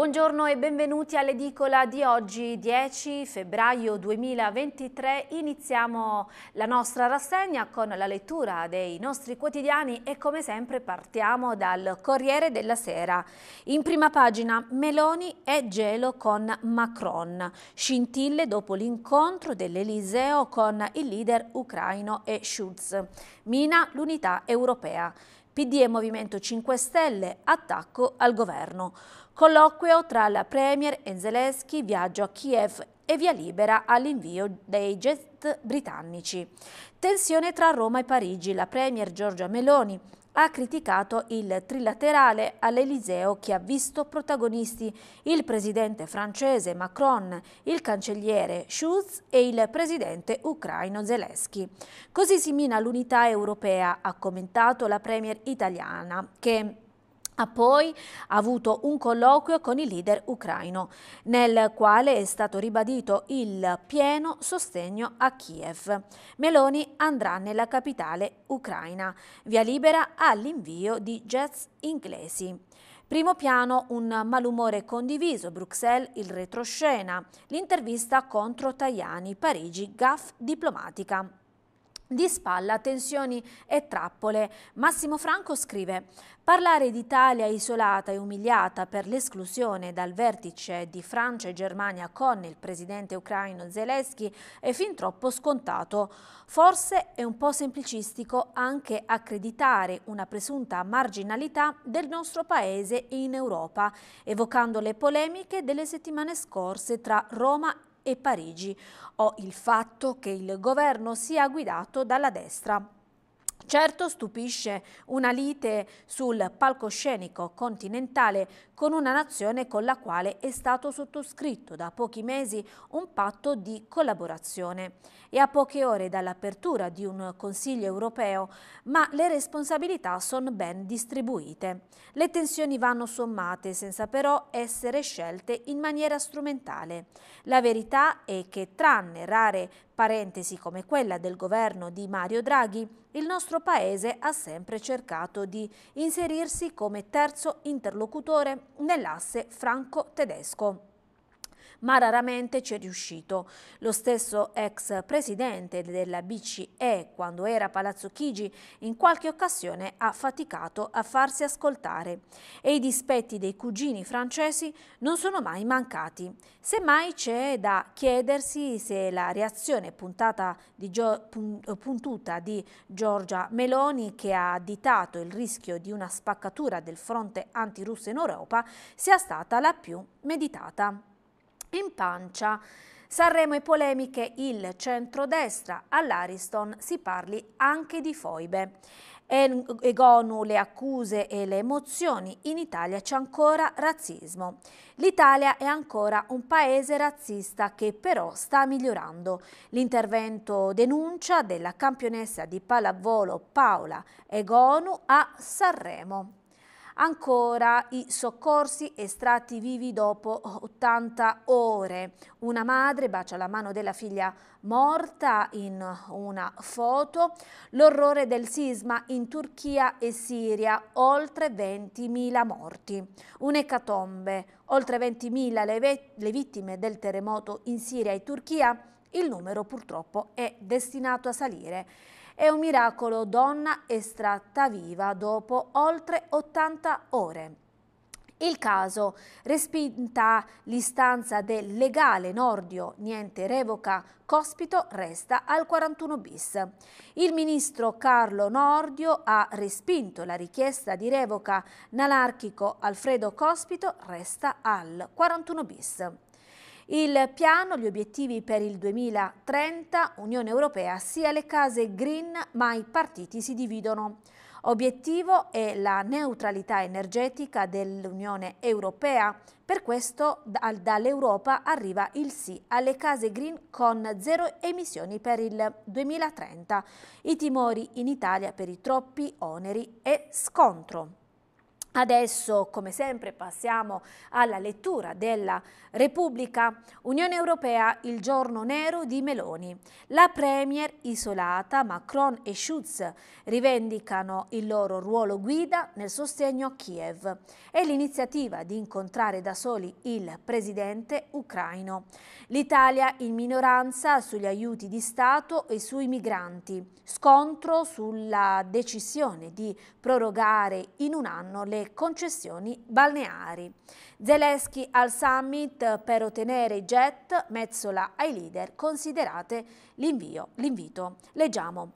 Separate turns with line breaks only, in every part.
Buongiorno e benvenuti all'edicola di oggi 10 febbraio 2023. Iniziamo la nostra rassegna con la lettura dei nostri quotidiani e come sempre partiamo dal Corriere della Sera. In prima pagina Meloni e gelo con Macron. Scintille dopo l'incontro dell'Eliseo con il leader ucraino e Schulz. Mina l'unità europea. PD e Movimento 5 Stelle, attacco al governo. Colloquio tra la Premier e Zelensky, viaggio a Kiev e via libera all'invio dei jet britannici. Tensione tra Roma e Parigi. La Premier Giorgia Meloni ha criticato il trilaterale all'Eliseo che ha visto protagonisti il presidente francese Macron, il cancelliere Schulz e il presidente ucraino Zelensky. Così si mina l'unità europea, ha commentato la premier italiana, che ha poi avuto un colloquio con il leader ucraino, nel quale è stato ribadito il pieno sostegno a Kiev. Meloni andrà nella capitale ucraina, via libera all'invio di jets inglesi. Primo piano, un malumore condiviso, Bruxelles il retroscena, l'intervista contro Tajani, Parigi, GAF diplomatica di spalla, tensioni e trappole. Massimo Franco scrive Parlare d'Italia isolata e umiliata per l'esclusione dal vertice di Francia e Germania con il presidente ucraino Zelensky è fin troppo scontato. Forse è un po' semplicistico anche accreditare una presunta marginalità del nostro paese in Europa, evocando le polemiche delle settimane scorse tra Roma e e Parigi o il fatto che il governo sia guidato dalla destra. Certo stupisce una lite sul palcoscenico continentale con una nazione con la quale è stato sottoscritto da pochi mesi un patto di collaborazione e a poche ore dall'apertura di un Consiglio europeo, ma le responsabilità sono ben distribuite. Le tensioni vanno sommate senza però essere scelte in maniera strumentale. La verità è che tranne rare parentesi come quella del governo di Mario Draghi, il nostro nostro Paese ha sempre cercato di inserirsi come terzo interlocutore nell'asse franco-tedesco ma raramente ci è riuscito. Lo stesso ex presidente della BCE, quando era a Palazzo Chigi, in qualche occasione ha faticato a farsi ascoltare e i dispetti dei cugini francesi non sono mai mancati. Semmai c'è da chiedersi se la reazione puntata di puntuta di Giorgia Meloni, che ha additato il rischio di una spaccatura del fronte antirusso in Europa, sia stata la più meditata in pancia. Sanremo e polemiche, il centrodestra, all'Ariston si parli anche di foibe. Egonu le accuse e le emozioni, in Italia c'è ancora razzismo. L'Italia è ancora un paese razzista che però sta migliorando. L'intervento denuncia della campionessa di pallavolo Paola Egonu a Sanremo. Ancora i soccorsi estratti vivi dopo 80 ore. Una madre bacia la mano della figlia morta in una foto. L'orrore del sisma in Turchia e Siria, oltre 20.000 morti. Un'ecatombe, oltre 20.000 le, le vittime del terremoto in Siria e Turchia. Il numero purtroppo è destinato a salire. È un miracolo donna estratta viva dopo oltre 80 ore. Il caso respinta l'istanza del legale Nordio, niente revoca, Cospito resta al 41 bis. Il ministro Carlo Nordio ha respinto la richiesta di revoca, l'anarchico Alfredo Cospito resta al 41 bis. Il piano, gli obiettivi per il 2030, Unione Europea, sia le case green ma i partiti si dividono. Obiettivo è la neutralità energetica dell'Unione Europea, per questo dall'Europa arriva il sì alle case green con zero emissioni per il 2030. I timori in Italia per i troppi oneri e scontro. Adesso, come sempre, passiamo alla lettura della Repubblica. Unione Europea, il giorno nero di Meloni. La Premier isolata, Macron e Schulz rivendicano il loro ruolo guida nel sostegno a Kiev e l'iniziativa di incontrare da soli il presidente ucraino. L'Italia in minoranza sugli aiuti di Stato e sui migranti. Scontro sulla decisione di prorogare in un anno le concessioni balneari. Zelensky al summit per ottenere i jet, Mezzola ai leader, considerate l'invito. Leggiamo.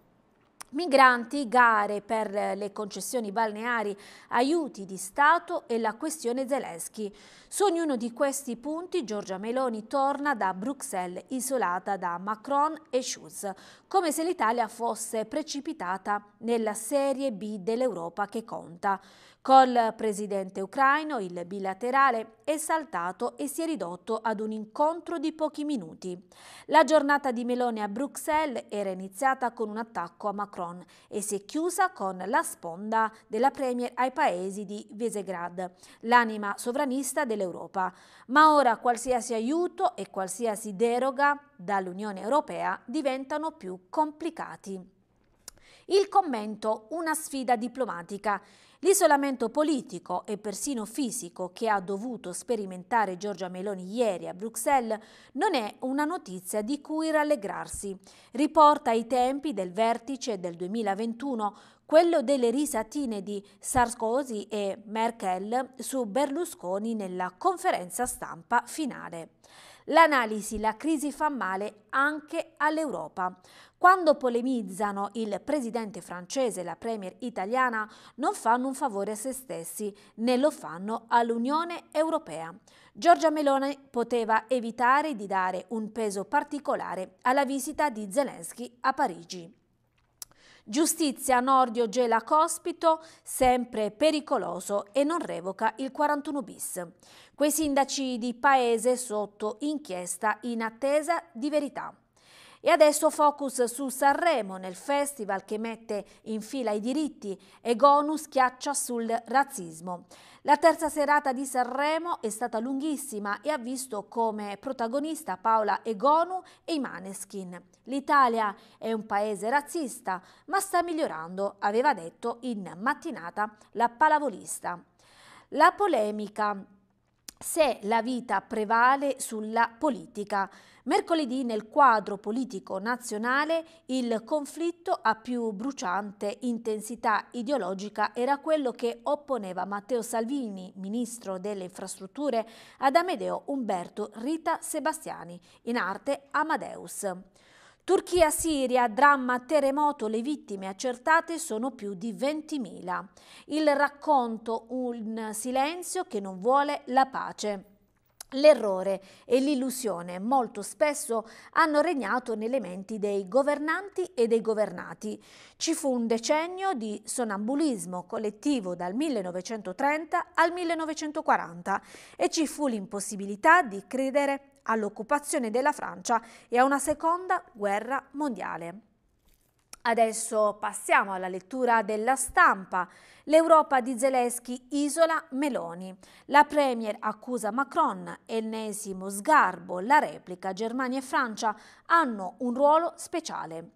Migranti, gare per le concessioni balneari, aiuti di Stato e la questione Zelensky. Su ognuno di questi punti Giorgia Meloni torna da Bruxelles, isolata da Macron e Schulz, come se l'Italia fosse precipitata nella serie B dell'Europa che conta. Col presidente ucraino il bilaterale è saltato e si è ridotto ad un incontro di pochi minuti. La giornata di Meloni a Bruxelles era iniziata con un attacco a Macron e si è chiusa con la sponda della Premier ai paesi di Visegrad, l'anima sovranista dell'Europa. Ma ora qualsiasi aiuto e qualsiasi deroga dall'Unione Europea diventano più complicati. Il commento una sfida diplomatica. L'isolamento politico e persino fisico che ha dovuto sperimentare Giorgia Meloni ieri a Bruxelles non è una notizia di cui rallegrarsi. Riporta i tempi del vertice del 2021 quello delle risatine di Sarkozy e Merkel su Berlusconi nella conferenza stampa finale. L'analisi la crisi fa male anche all'Europa. Quando polemizzano il presidente francese e la premier italiana non fanno un favore a se stessi, né lo fanno all'Unione Europea. Giorgia Meloni poteva evitare di dare un peso particolare alla visita di Zelensky a Parigi. Giustizia Nordio gela Cospito, sempre pericoloso e non revoca il 41 bis. Quei sindaci di paese sotto inchiesta in attesa di verità. E adesso focus su Sanremo, nel festival che mette in fila i diritti e Gonu schiaccia sul razzismo. La terza serata di Sanremo è stata lunghissima e ha visto come protagonista Paola Egonu e i Maneskin. L'Italia è un paese razzista, ma sta migliorando, aveva detto in mattinata la palavolista. La polemica se la vita prevale sulla politica. Mercoledì nel quadro politico nazionale il conflitto a più bruciante intensità ideologica era quello che opponeva Matteo Salvini, ministro delle infrastrutture, ad Amedeo Umberto Rita Sebastiani, in arte Amadeus. Turchia-Siria, dramma terremoto, le vittime accertate sono più di 20.000. Il racconto, un silenzio che non vuole la pace. L'errore e l'illusione molto spesso hanno regnato nelle menti dei governanti e dei governati. Ci fu un decennio di sonambulismo collettivo dal 1930 al 1940 e ci fu l'impossibilità di credere all'occupazione della Francia e a una seconda guerra mondiale. Adesso passiamo alla lettura della stampa. L'Europa di Zelensky isola Meloni. La Premier accusa Macron, ennesimo sgarbo. La replica Germania e Francia hanno un ruolo speciale.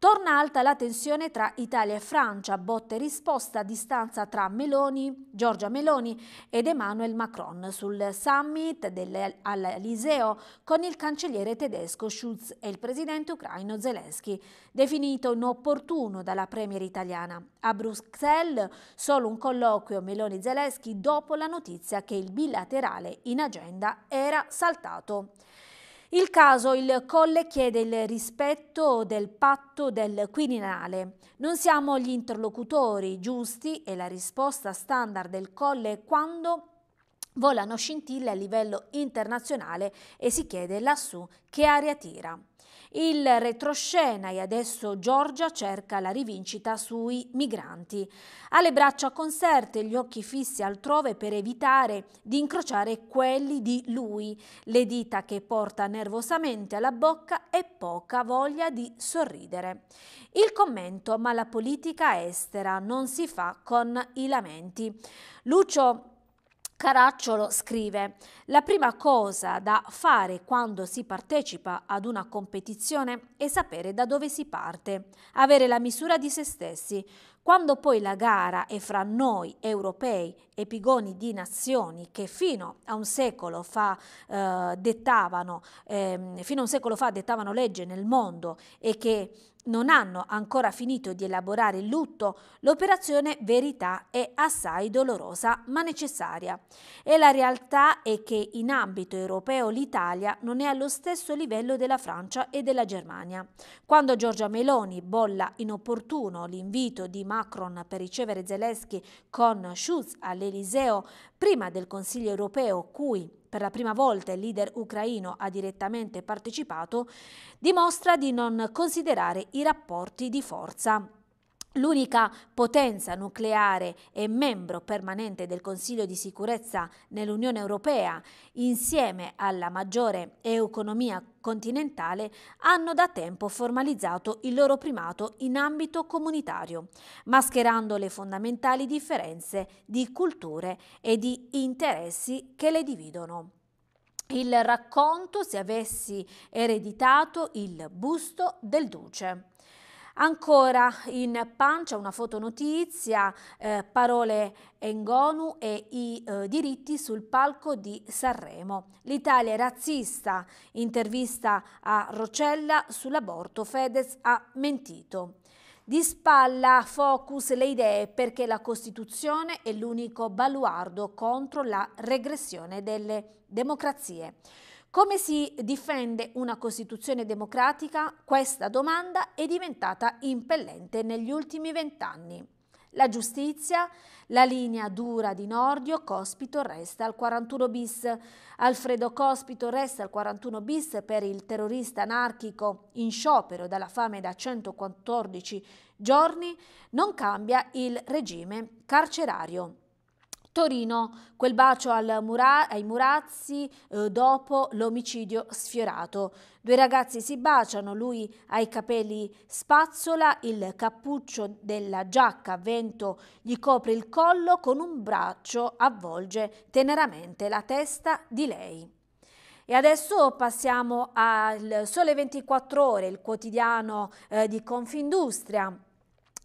Torna alta la tensione tra Italia e Francia, botte e risposta a distanza tra Meloni, Giorgia Meloni ed Emmanuel Macron sul summit all'Eliseo con il cancelliere tedesco Schulz e il presidente ucraino Zelensky, definito inopportuno dalla premier italiana. A Bruxelles solo un colloquio Meloni-Zelensky dopo la notizia che il bilaterale in agenda era saltato. Il caso Il Colle chiede il rispetto del patto del Quirinale. Non siamo gli interlocutori giusti e la risposta standard del Colle è quando volano scintille a livello internazionale e si chiede lassù che aria tira il retroscena e adesso Giorgia cerca la rivincita sui migranti. Ha le braccia conserte, gli occhi fissi altrove per evitare di incrociare quelli di lui, le dita che porta nervosamente alla bocca e poca voglia di sorridere. Il commento, ma la politica estera non si fa con i lamenti. Lucio Caracciolo scrive, la prima cosa da fare quando si partecipa ad una competizione è sapere da dove si parte, avere la misura di se stessi. Quando poi la gara è fra noi europei epigoni di nazioni che fino a un secolo fa, eh, dettavano, eh, fino a un secolo fa dettavano legge nel mondo e che non hanno ancora finito di elaborare il lutto, l'operazione verità è assai dolorosa ma necessaria. E la realtà è che in ambito europeo l'Italia non è allo stesso livello della Francia e della Germania. Quando Giorgia Meloni bolla inopportuno l'invito di Macron per ricevere Zelensky con Schulz alle Eliseo prima del Consiglio europeo cui per la prima volta il leader ucraino ha direttamente partecipato, dimostra di non considerare i rapporti di forza L'unica potenza nucleare e membro permanente del Consiglio di sicurezza nell'Unione Europea, insieme alla maggiore economia continentale, hanno da tempo formalizzato il loro primato in ambito comunitario, mascherando le fondamentali differenze di culture e di interessi che le dividono. Il racconto se avessi ereditato il busto del duce. Ancora in pancia una fotonotizia, eh, parole Engonu e i eh, diritti sul palco di Sanremo. L'Italia è razzista, intervista a Rocella sull'aborto, Fedez ha mentito. Di spalla focus le idee perché la Costituzione è l'unico baluardo contro la regressione delle democrazie. Come si difende una Costituzione democratica? Questa domanda è diventata impellente negli ultimi vent'anni. La giustizia, la linea dura di Nordio, Cospito resta al 41 bis. Alfredo Cospito resta al 41 bis per il terrorista anarchico in sciopero dalla fame da 114 giorni, non cambia il regime carcerario. Torino, quel bacio Mura, ai Murazzi eh, dopo l'omicidio sfiorato. Due ragazzi si baciano, lui ha i capelli spazzola, il cappuccio della giacca a vento gli copre il collo, con un braccio avvolge teneramente la testa di lei. E adesso passiamo al Sole 24 Ore, il quotidiano eh, di Confindustria.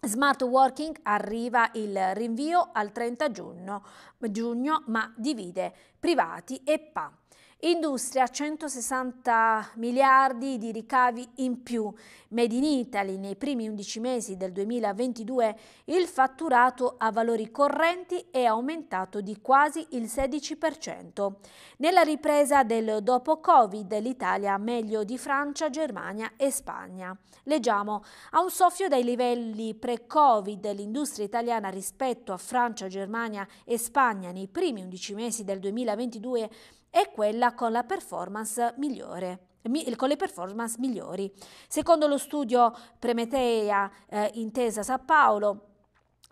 Smart Working arriva il rinvio al 30 giugno, giugno ma divide privati e PAMP. Industria 160 miliardi di ricavi in più. Made in Italy nei primi 11 mesi del 2022 il fatturato a valori correnti è aumentato di quasi il 16%. Nella ripresa del dopo Covid l'Italia meglio di Francia, Germania e Spagna. Leggiamo a un soffio dai livelli pre-Covid l'industria italiana rispetto a Francia, Germania e Spagna nei primi 11 mesi del 2022 è quella con, migliore, con le performance migliori. Secondo lo studio Premetea eh, intesa San Paolo,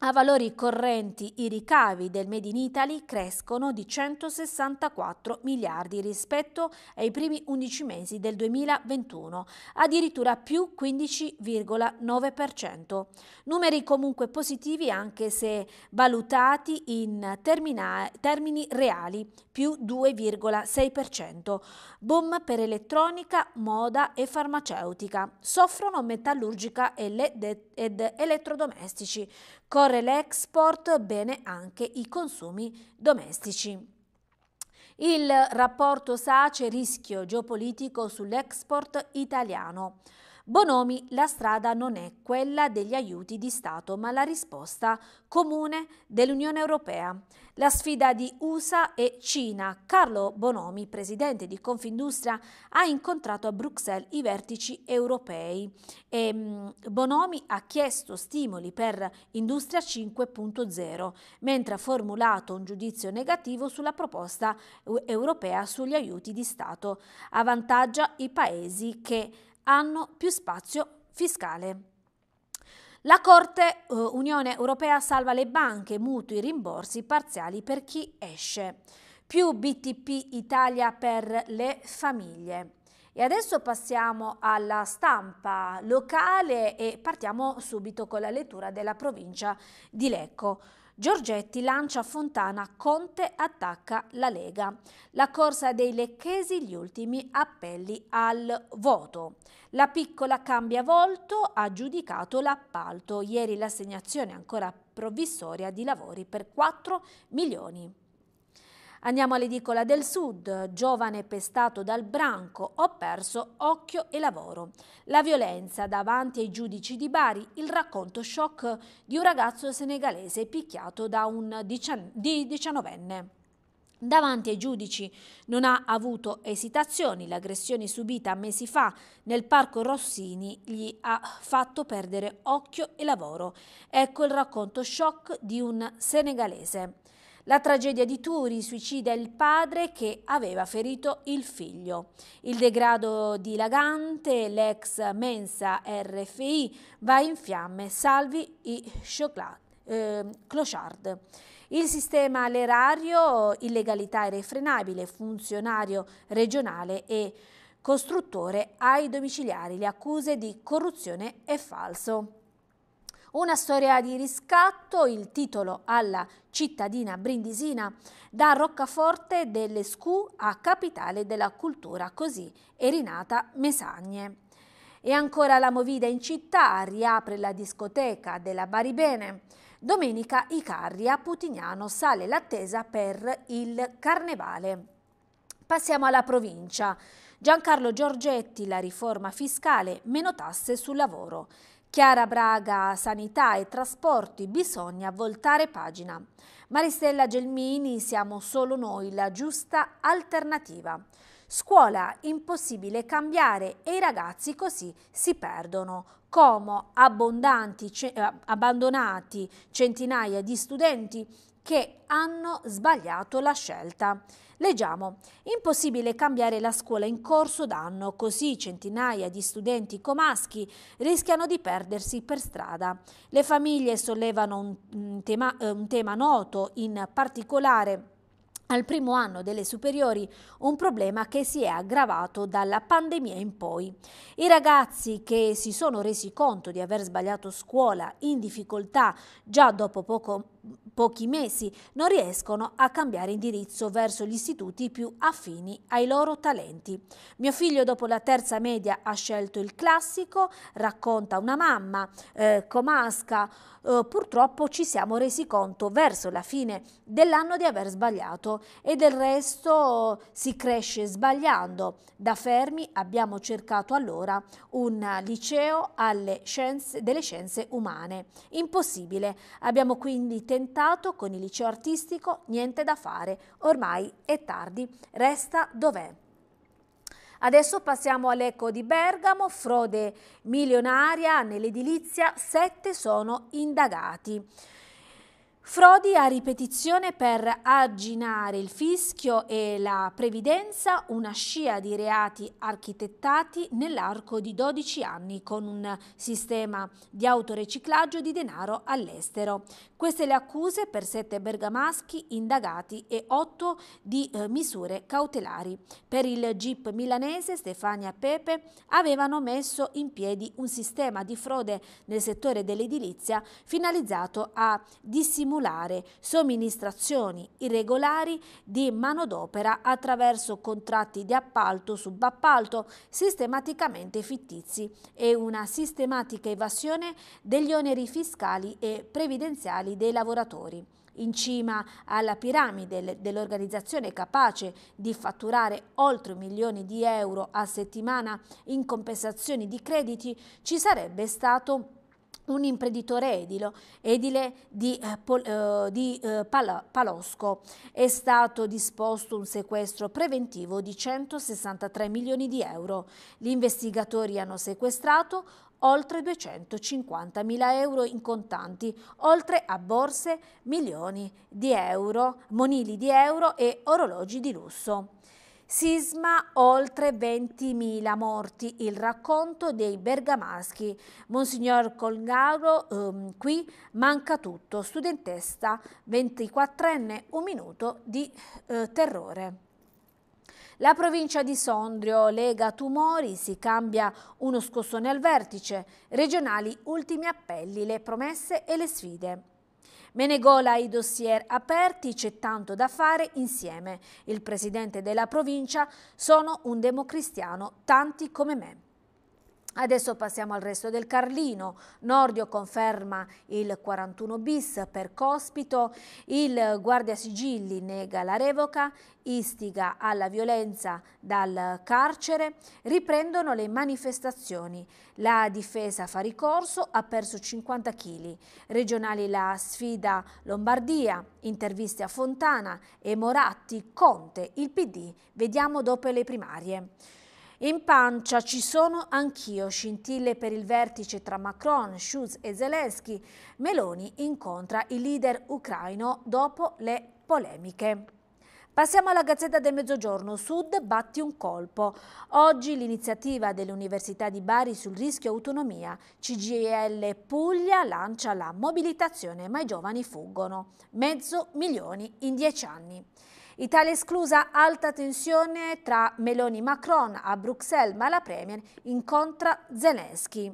a valori correnti i ricavi del Made in Italy crescono di 164 miliardi rispetto ai primi 11 mesi del 2021, addirittura più 15,9%. Numeri comunque positivi anche se valutati in termini reali, più 2,6%. Boom per elettronica, moda e farmaceutica. Soffrono metallurgica ed elettrodomestici. Cor Corre l'export, bene anche i consumi domestici. Il rapporto SACE rischio geopolitico sull'export italiano. Bonomi, la strada non è quella degli aiuti di Stato, ma la risposta comune dell'Unione Europea. La sfida di USA e Cina. Carlo Bonomi, presidente di Confindustria, ha incontrato a Bruxelles i vertici europei e ehm, Bonomi ha chiesto stimoli per Industria 5.0, mentre ha formulato un giudizio negativo sulla proposta eh, europea sugli aiuti di Stato. Avvantaggia i paesi che hanno più spazio fiscale. La Corte eh, Unione Europea salva le banche, mutui, rimborsi parziali per chi esce. Più BTP Italia per le famiglie. E adesso passiamo alla stampa locale e partiamo subito con la lettura della provincia di Lecco. Giorgetti lancia Fontana, Conte attacca la Lega. La corsa dei lecchesi, gli ultimi appelli al voto. La piccola cambia volto, ha giudicato l'appalto. Ieri l'assegnazione ancora provvisoria di lavori per 4 milioni Andiamo all'edicola del sud, giovane pestato dal branco, ho perso occhio e lavoro. La violenza davanti ai giudici di Bari, il racconto shock di un ragazzo senegalese picchiato da un di diciannovenne. Davanti ai giudici non ha avuto esitazioni, l'aggressione subita mesi fa nel parco Rossini gli ha fatto perdere occhio e lavoro. Ecco il racconto shock di un senegalese. La tragedia di Turi suicida il padre che aveva ferito il figlio. Il degrado dilagante, l'ex mensa RFI va in fiamme, salvi i chocolati. Eh, Clochard. Il sistema all'erario, illegalità irrefrenabile, funzionario regionale e costruttore ai domiciliari, le accuse di corruzione e falso. Una storia di riscatto, il titolo alla cittadina brindisina, da Roccaforte delle Scu a capitale della cultura, così è rinata Mesagne. E ancora la movida in città riapre la discoteca della Baribene. Domenica i carri a Putignano sale l'attesa per il carnevale. Passiamo alla provincia. Giancarlo Giorgetti, la riforma fiscale, meno tasse sul lavoro. Chiara Braga, sanità e trasporti, bisogna voltare pagina. Maristella Gelmini, siamo solo noi la giusta alternativa. Scuola, impossibile cambiare e i ragazzi così si perdono. Como, eh, abbandonati centinaia di studenti che hanno sbagliato la scelta. Leggiamo, impossibile cambiare la scuola in corso d'anno, così centinaia di studenti comaschi rischiano di perdersi per strada. Le famiglie sollevano un tema, eh, un tema noto, in particolare al primo anno delle superiori un problema che si è aggravato dalla pandemia in poi. I ragazzi che si sono resi conto di aver sbagliato scuola in difficoltà già dopo poco, pochi mesi non riescono a cambiare indirizzo verso gli istituti più affini ai loro talenti. Mio figlio dopo la terza media ha scelto il classico, racconta una mamma, eh, comasca, eh, purtroppo ci siamo resi conto verso la fine dell'anno di aver sbagliato e del resto si cresce sbagliando. Da Fermi abbiamo cercato allora un liceo scienze, delle scienze umane. Impossibile, abbiamo quindi tentato con il liceo artistico niente da fare, ormai è tardi, resta dov'è. Adesso passiamo all'Eco di Bergamo, frode milionaria nell'edilizia, sette sono indagati. Frodi a ripetizione per arginare il fischio e la previdenza, una scia di reati architettati nell'arco di 12 anni con un sistema di autoreciclaggio di denaro all'estero. Queste le accuse per sette bergamaschi indagati e otto di eh, misure cautelari. Per il GIP milanese Stefania Pepe avevano messo in piedi un sistema di frode nel settore dell'edilizia finalizzato a dissimulare stimolare somministrazioni irregolari di manodopera attraverso contratti di appalto, subappalto, sistematicamente fittizi e una sistematica evasione degli oneri fiscali e previdenziali dei lavoratori. In cima alla piramide dell'organizzazione capace di fatturare oltre un milione di euro a settimana in compensazioni di crediti ci sarebbe stato un imprenditore edilo, edile di, eh, pol, eh, di eh, Pal Palosco. È stato disposto un sequestro preventivo di 163 milioni di euro. Gli investigatori hanno sequestrato oltre 250 mila euro in contanti, oltre a borse, milioni di euro, monili di euro e orologi di lusso. Sisma oltre 20.000 morti, il racconto dei bergamaschi. Monsignor Colgaro, ehm, qui manca tutto, studentessa 24enne, un minuto di eh, terrore. La provincia di Sondrio lega tumori, si cambia uno scossone al vertice, regionali ultimi appelli, le promesse e le sfide. Menegola ha i dossier aperti, c'è tanto da fare insieme. Il presidente della provincia sono un democristiano, tanti come me. Adesso passiamo al resto del Carlino. Nordio conferma il 41 bis per Cospito, il guardia sigilli nega la revoca, istiga alla violenza dal carcere, riprendono le manifestazioni. La difesa fa ricorso, ha perso 50 kg. Regionali la sfida Lombardia, interviste a Fontana e Moratti, Conte, il PD. Vediamo dopo le primarie. In pancia ci sono anch'io, scintille per il vertice tra Macron, Schulz e Zelensky. Meloni incontra il leader ucraino dopo le polemiche. Passiamo alla Gazzetta del Mezzogiorno, Sud batti un colpo. Oggi l'iniziativa dell'Università di Bari sul rischio autonomia. CGL Puglia lancia la mobilitazione ma i giovani fuggono. Mezzo milione in dieci anni. Italia esclusa alta tensione tra Meloni-Macron e a Bruxelles, ma la Premier incontra Zelensky.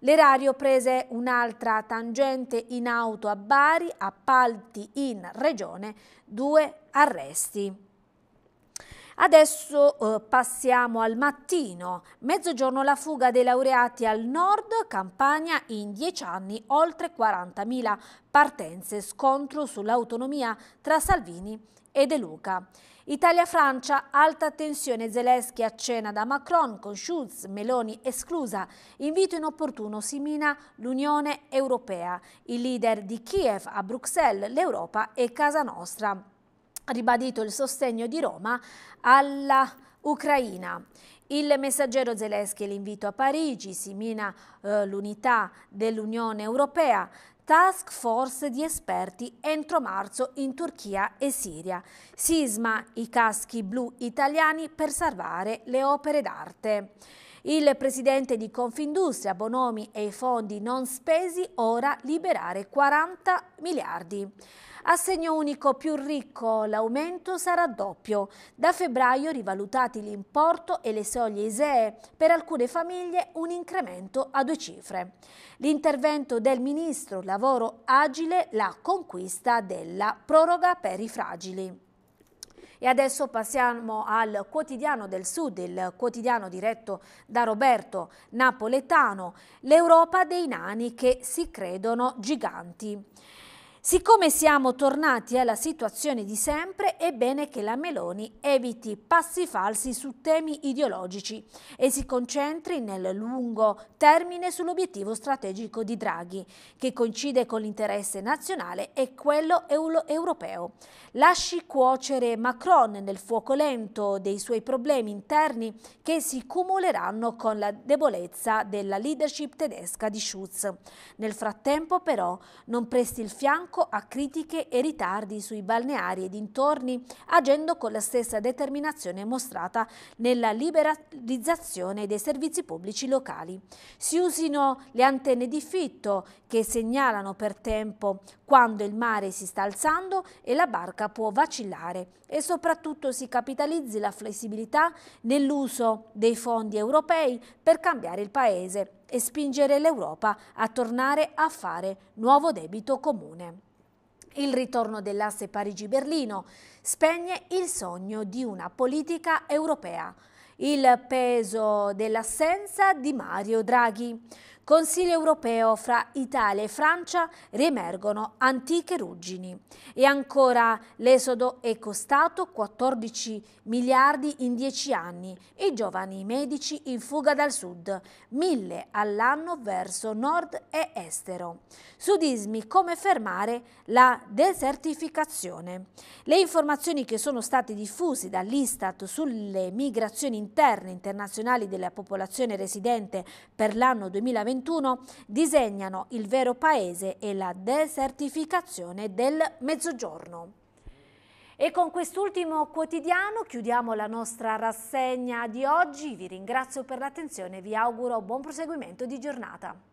L'erario prese un'altra tangente in auto a Bari, appalti in regione, due arresti. Adesso eh, passiamo al mattino. Mezzogiorno la fuga dei laureati al nord, Campania in dieci anni oltre 40.000 partenze, scontro sull'autonomia tra Salvini e e De Luca. Italia-Francia, alta tensione, Zelensky a cena da Macron con Schulz, Meloni esclusa, invito inopportuno si mina l'Unione Europea, il leader di Kiev a Bruxelles, l'Europa e casa nostra. Ribadito il sostegno di Roma alla Ucraina. Il messaggero Zelensky l'invito a Parigi, si mina eh, l'unità dell'Unione Europea, task force di esperti entro marzo in Turchia e Siria. Sisma i caschi blu italiani per salvare le opere d'arte. Il presidente di Confindustria, Bonomi e i fondi non spesi ora liberare 40 miliardi. Assegno unico più ricco, l'aumento sarà doppio. Da febbraio rivalutati l'importo e le soglie ISEE, per alcune famiglie un incremento a due cifre. L'intervento del Ministro Lavoro Agile, la conquista della proroga per i fragili. E adesso passiamo al quotidiano del Sud, il quotidiano diretto da Roberto Napoletano, l'Europa dei nani che si credono giganti. Siccome siamo tornati alla situazione di sempre, è bene che la Meloni eviti passi falsi su temi ideologici e si concentri nel lungo termine sull'obiettivo strategico di Draghi, che coincide con l'interesse nazionale e quello europeo. Lasci cuocere Macron nel fuoco lento dei suoi problemi interni che si cumuleranno con la debolezza della leadership tedesca di Schulz. Nel frattempo però non presti il fianco fianco a critiche e ritardi sui balneari e dintorni, agendo con la stessa determinazione mostrata nella liberalizzazione dei servizi pubblici locali. Si usino le antenne di fitto che segnalano per tempo quando il mare si sta alzando e la barca può vacillare e soprattutto si capitalizzi la flessibilità nell'uso dei fondi europei per cambiare il Paese e spingere l'Europa a tornare a fare nuovo debito comune il ritorno dell'asse Parigi-Berlino, spegne il sogno di una politica europea. Il peso dell'assenza di Mario Draghi. Consiglio europeo fra Italia e Francia riemergono antiche ruggini. E ancora l'esodo è costato 14 miliardi in 10 anni e i giovani medici in fuga dal sud, mille all'anno verso nord e estero. Sudismi come fermare la desertificazione. Le informazioni che sono state diffuse dall'Istat sulle migrazioni interne internazionali della popolazione residente per l'anno 2021 2021 disegnano il vero paese e la desertificazione del Mezzogiorno. E con quest'ultimo quotidiano chiudiamo la nostra rassegna di oggi. Vi ringrazio per l'attenzione e vi auguro buon proseguimento di giornata.